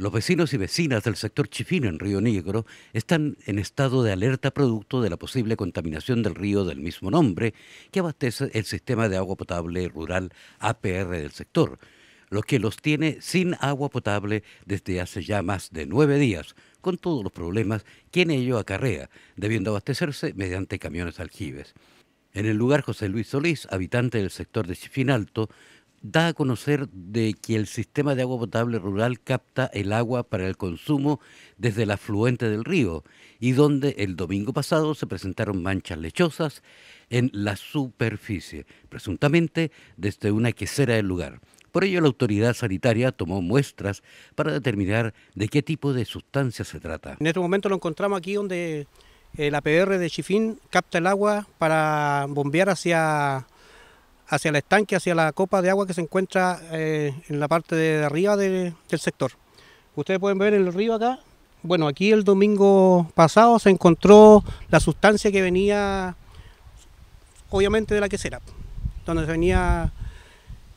Los vecinos y vecinas del sector Chifino en Río Negro están en estado de alerta producto de la posible contaminación del río del mismo nombre que abastece el sistema de agua potable rural APR del sector, lo que los tiene sin agua potable desde hace ya más de nueve días, con todos los problemas que en ello acarrea, debiendo abastecerse mediante camiones aljibes. En el lugar, José Luis Solís, habitante del sector de Chifín Alto, da a conocer de que el sistema de agua potable rural capta el agua para el consumo desde el afluente del río y donde el domingo pasado se presentaron manchas lechosas en la superficie, presuntamente desde una quesera del lugar. Por ello, la autoridad sanitaria tomó muestras para determinar de qué tipo de sustancia se trata. En este momento lo encontramos aquí donde eh, la PR de Chifín capta el agua para bombear hacia hacia el estanque, hacia la copa de agua que se encuentra eh, en la parte de arriba del sector. Ustedes pueden ver el río acá. Bueno, aquí el domingo pasado se encontró la sustancia que venía, obviamente, de la quesera, donde se venía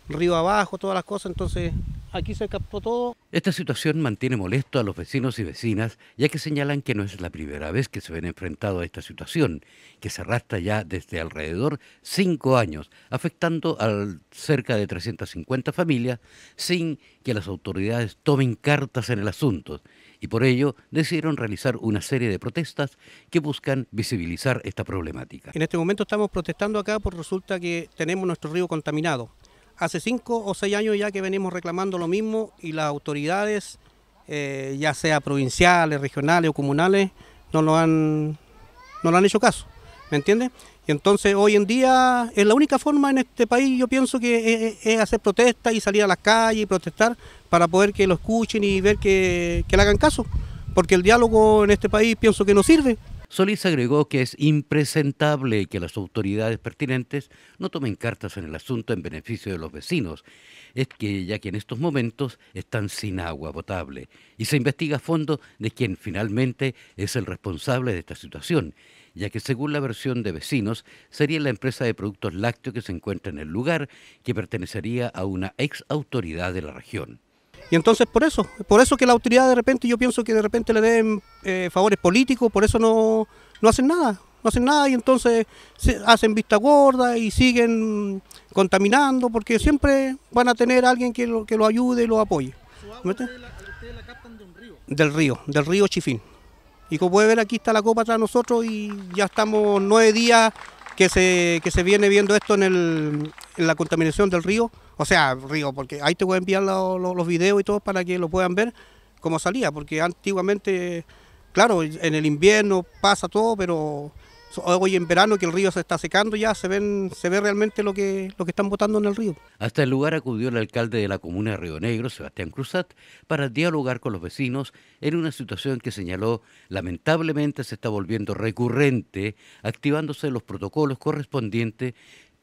río abajo, todas las cosas, entonces aquí se captó todo. Esta situación mantiene molesto a los vecinos y vecinas, ya que señalan que no es la primera vez que se ven enfrentados a esta situación, que se arrastra ya desde alrededor cinco años, afectando a cerca de 350 familias, sin que las autoridades tomen cartas en el asunto. Y por ello decidieron realizar una serie de protestas que buscan visibilizar esta problemática. En este momento estamos protestando acá porque resulta que tenemos nuestro río contaminado hace cinco o seis años ya que venimos reclamando lo mismo y las autoridades, eh, ya sea provinciales, regionales o comunales, no lo han, no lo han hecho caso, ¿me entiendes? Y entonces hoy en día es la única forma en este país, yo pienso que es, hacer protestas y salir a las calles y protestar para poder que lo escuchen y ver que, que le hagan caso, porque el diálogo en este país pienso que no sirve. Solís agregó que es impresentable que las autoridades pertinentes no tomen cartas en el asunto en beneficio de los vecinos, es que ya que en estos momentos están sin agua potable y se investiga a fondo de quién finalmente es el responsable de esta situación, ya que según la versión de vecinos sería la empresa de productos lácteos que se encuentra en el lugar que pertenecería a una ex autoridad de la región. Y entonces por eso, por eso que la autoridad de repente, yo pienso que de repente le den eh, favores políticos, por eso no, no hacen nada, no hacen nada y entonces se hacen vista gorda y siguen contaminando porque siempre van a tener alguien que lo, ayude y lo apoye. la, captan de un río. Del río, del río Chifín. Y como puede ver aquí está la copa atrás nosotros y ya estamos nueve días que se, que se viene viendo esto en, el, la contaminación del río, o sea, río, porque ahí te voy a enviar los videos y todo para que lo puedan ver cómo salía, porque antiguamente, claro, en el invierno pasa todo, pero hoy en verano que el río se está secando ya, se ven, se ve realmente lo que, lo que están botando en el río. Hasta el este lugar acudió el alcalde de la comuna de Río Negro, Sebastián Cruzat, para dialogar con los vecinos en una situación que señaló lamentablemente se está volviendo recurrente, activándose los protocolos correspondientes,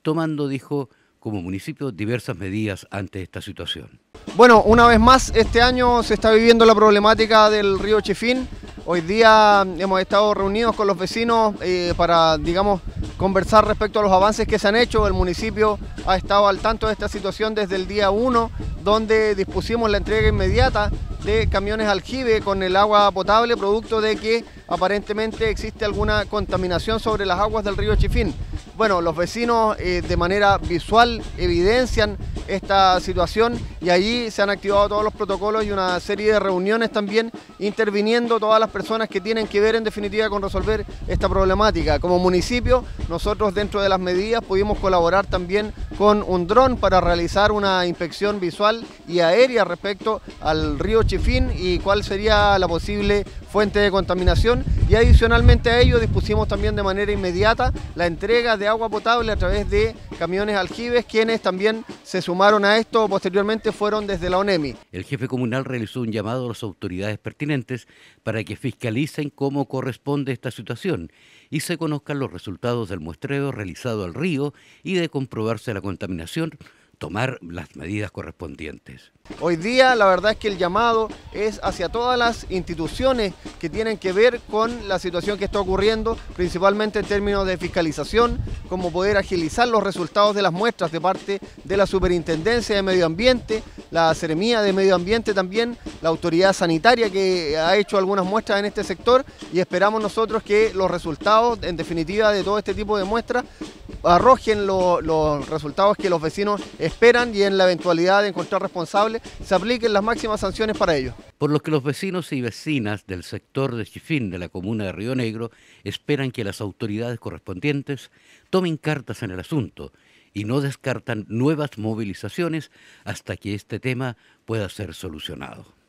tomando, dijo, como municipio diversas medidas ante esta situación. Bueno, una vez más, este año se está viviendo la problemática del río Chefín Hoy día hemos estado reunidos con los vecinos eh, para, digamos, conversar respecto a los avances que se han hecho. El municipio ha estado al tanto de esta situación desde el día 1, donde dispusimos la entrega inmediata de camiones aljibe con el agua potable, producto de que aparentemente existe alguna contaminación sobre las aguas del río Chifín. Bueno, los vecinos eh, de manera visual evidencian esta situación y allí se han activado todos los protocolos y una serie de reuniones también interviniendo todas las personas que tienen que ver en definitiva con resolver esta problemática. Como municipio, nosotros dentro de las medidas pudimos colaborar también con un dron para realizar una inspección visual y aérea respecto al río Chifín y cuál sería la posible fuente de contaminación y adicionalmente a ello dispusimos también de manera inmediata la entrega de agua potable a través de camiones aljibes, quienes también se sumaron a esto, posteriormente fueron desde la ONEMI. El jefe comunal realizó un llamado a las autoridades pertinentes para que fiscalicen cómo corresponde esta situación y se conozcan los resultados del muestreo realizado al río y de comprobarse la contaminación tomar las medidas correspondientes. Hoy día la verdad es que el llamado es hacia todas las instituciones que tienen que ver con la situación que está ocurriendo, principalmente en términos de fiscalización, como poder agilizar los resultados de las muestras de parte de la Superintendencia de Medio Ambiente, la ceremía de Medio Ambiente también, la autoridad sanitaria que ha hecho algunas muestras en este sector y esperamos nosotros que los resultados, en definitiva, de todo este tipo de muestras arrojen los resultados que los vecinos esperan y en la eventualidad de encontrar responsables se apliquen las máximas sanciones para ellos. Por lo que los vecinos y vecinas del sector de Chifín de la comuna de Río Negro esperan que las autoridades correspondientes tomen cartas en el asunto y no descartan nuevas movilizaciones hasta que este tema pueda ser solucionado.